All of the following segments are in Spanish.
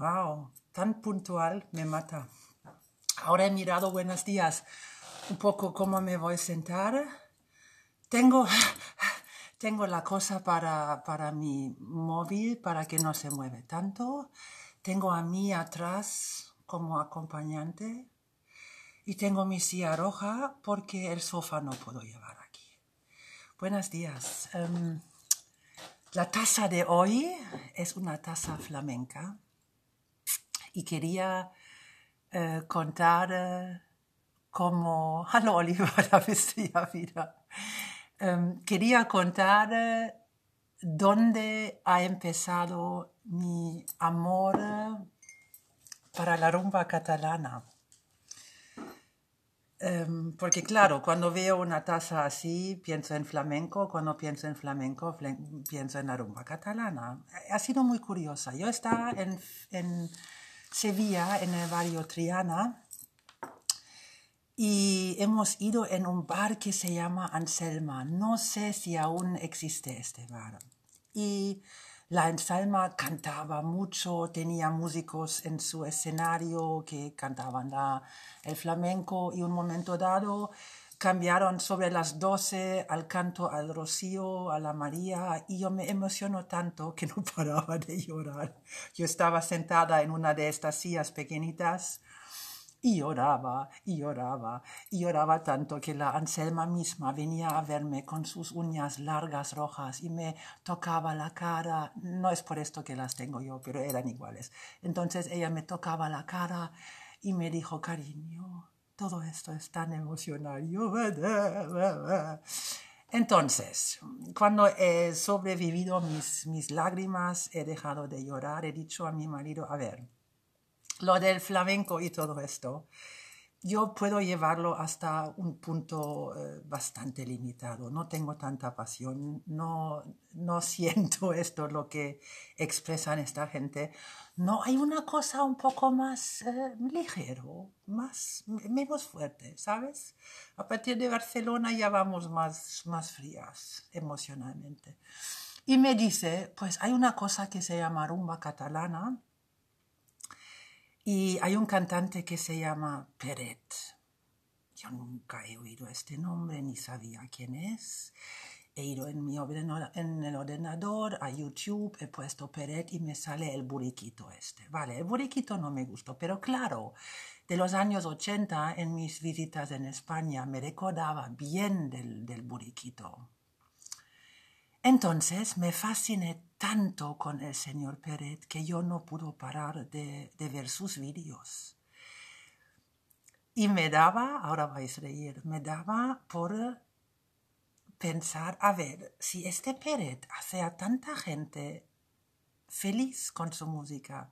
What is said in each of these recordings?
Wow, tan puntual me mata. Ahora he mirado buenos días, un poco cómo me voy a sentar. Tengo, tengo la cosa para, para mi móvil para que no se mueve tanto. Tengo a mí atrás como acompañante y tengo mi silla roja porque el sofá no puedo llevar aquí. Buenos días. Em, la taza de hoy es una taza flamenca y quería eh, contar eh, cómo... hola Oliver, la bestia em, quería contar eh, dónde ha empezado mi amor para la rumba catalana. Em, porque claro, cuando veo una taza así, pienso en flamenco, cuando pienso en flamenco, pienso en la rumba catalana. Ha sido muy curiosa. Yo estaba en Sevilla, en el barrio Triana, y hemos ido en un bar que se llama Anselma. No sé si aún existe este bar. Y la Anselma cantaba mucho, tenía músicos en su escenario que cantaban el flamenco y un momento dado cambiaron sobre las doce al canto al rocío, a la María, y yo me emocionó tanto que no paraba de llorar. Yo estaba sentada en una de estas sillas pequeñitas y lloraba y lloraba y lloraba tanto que la Anselma misma venía a verme con sus uñas largas rojas y me tocaba la cara. No es por esto que las tengo yo, pero eran iguales. Entonces ella me tocaba la cara y me dijo, cariño, todo esto es tan emocional. Entonces, cuando he sobrevivido mis, mis lágrimas, he dejado de llorar, he dicho a mi marido, a ver, lo del flamenco y todo esto, yo puedo llevarlo hasta un punto eh, bastante limitado. No tengo tanta pasión, no, no siento esto, lo que expresan esta gente. No, hay una cosa un poco más eh, ligero, más, menos fuerte, ¿sabes? A partir de Barcelona ya vamos más, más frías emocionalmente. Y me dice, pues hay una cosa que se llama rumba catalana, y hay un cantante que se llama Peret. Yo nunca he oído este nombre ni sabía quién es. He ido en, mi ordenador, en el ordenador a YouTube, he puesto Peret y me sale el buriquito este. Vale, el buriquito no me gustó, pero claro, de los años 80 en mis visitas en España me recordaba bien del, del buriquito. Entonces me fasciné tanto con el señor Peret que yo no pudo parar de, ver sus vídeos. Y me daba, ahora vais a reír, me daba por pensar, a ver, si este Peret hace a tanta gente feliz con su música,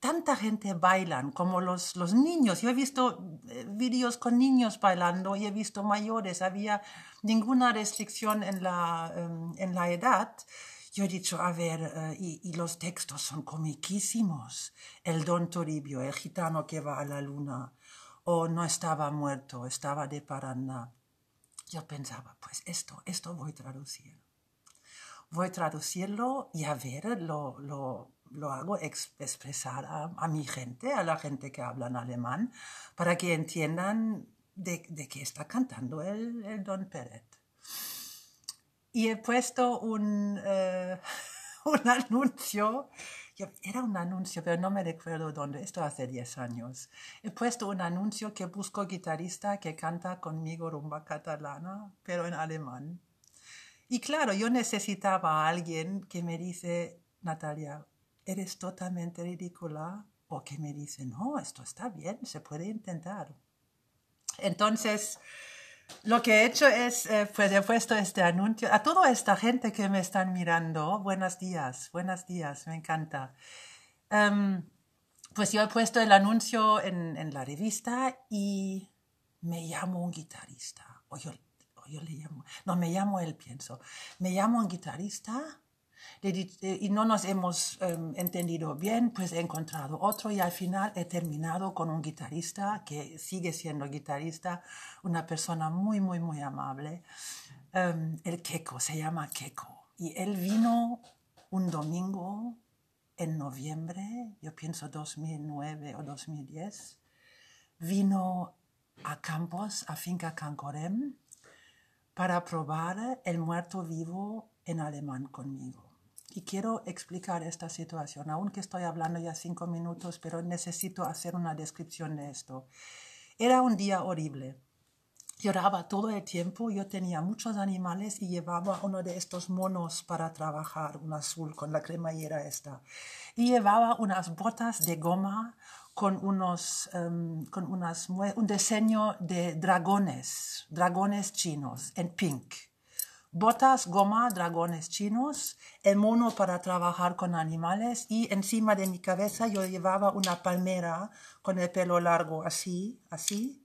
tanta gente bailan, como los, los niños. Yo he visto eh, vídeos con niños bailando y he visto mayores, había ninguna restricción en la, em, en la edad. Yo he dicho, a ver, eh, y, los textos son comiquísimos. El don Toribio, el gitano que va a la luna, o no estaba muerto, estaba de Paraná. Yo pensaba, pues esto, esto voy a traducir. Voy a traducirlo y a ver, lo, lo, hago expresar a, mi gente, a la gente que habla en alemán, para que entiendan de, qué está cantando el, el don Pérez y he puesto un, eh, un anuncio, era un anuncio, pero no me recuerdo dónde, esto hace 10 años. He puesto un anuncio que busco guitarrista que canta conmigo rumba catalana, pero en alemán. Y claro, yo necesitaba a alguien que me dice, Natalia, eres totalmente ridícula, o que me dice, no, esto está bien, se puede intentar. Entonces, lo que he hecho es, pues eh, he puesto este anuncio a toda esta gente que me están mirando. Buenos días, buenos días, me encanta. Em, pues yo he puesto el anuncio en, en, la revista y me llamo un guitarrista. o yo le llamo, no, me llamo él, pienso. Me llamo un guitarrista eh, y no nos hemos em, entendido bien, pues he encontrado otro y al final he terminado con un guitarrista que sigue siendo guitarrista, una persona muy, muy, muy amable. Em, el Keko se llama Keko Y él vino un domingo en noviembre, yo pienso 2009 o 2010, vino a Campos, a Finca Cancorem, para probar el muerto vivo en alemán conmigo y quiero explicar esta situación, aunque estoy hablando ya cinco minutos, pero necesito hacer una descripción de esto. Era un día horrible. Lloraba todo el tiempo, yo tenía muchos animales y llevaba uno de estos monos para trabajar, un azul con la cremallera esta. Y llevaba unas botas de goma con, unos, em, con unas, un diseño de dragones, dragones chinos en pink botas, goma, dragones chinos, el mono para trabajar con animales y encima de mi cabeza yo llevaba una palmera con el pelo largo así, así,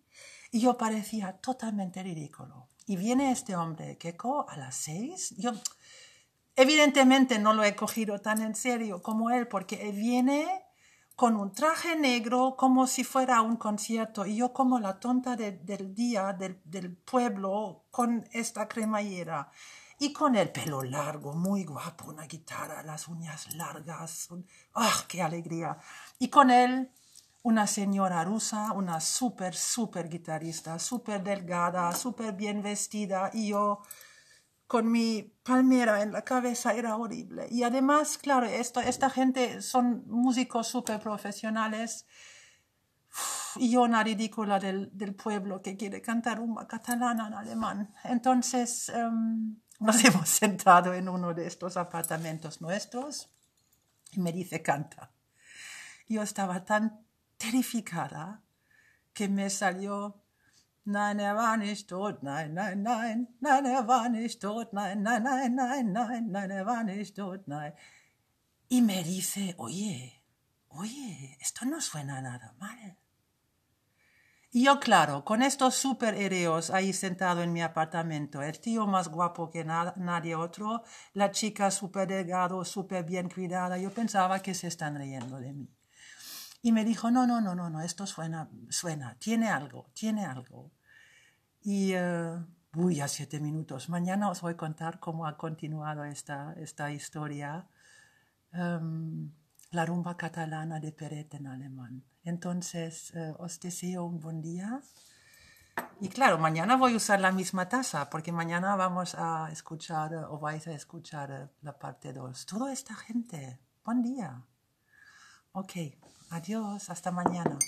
y yo parecía totalmente ridículo. Y viene este hombre, Keko, a las seis. Yo, evidentemente, no lo he cogido tan en serio como él, porque él viene con un traje negro como si fuera un concierto y yo como la tonta del día del, pueblo con esta cremallera y con el pelo largo, muy guapo, una guitarra, las uñas largas, ¡ah, qué alegría! Y con él una señora rusa, una súper, súper guitarrista, súper delgada, súper bien vestida y yo con mi palmera en la cabeza era horrible. Y además, claro, esto, esta gente son músicos súper profesionales y yo una ridícula del, del, pueblo que quiere cantar una catalana en alemán. Entonces em, nos hemos sentado en uno de estos apartamentos nuestros y me dice canta. Yo estaba tan terrificada que me salió y me dice, oye, oye, esto no suena nada mal. Y yo, claro, con estos superhéroes ahí sentado en mi apartamento, el tío más guapo que nadie otro, la chica súper delgado, súper bien cuidada, yo pensaba que se están riendo de mí. Y me dijo, no, no, no, no, no, esto suena, suena, tiene algo, tiene algo. Y, eh, uy, a siete minutos. Mañana os voy a contar cómo ha continuado esta, esta historia. Em, la rumba catalana de Peret en alemán. Entonces, eh, os deseo un buen día. Y claro, mañana voy a usar la misma taza, porque mañana vamos a escuchar eh, o vais a escuchar la parte 2. Toda esta gente, buen día. Ok, adiós, hasta mañana.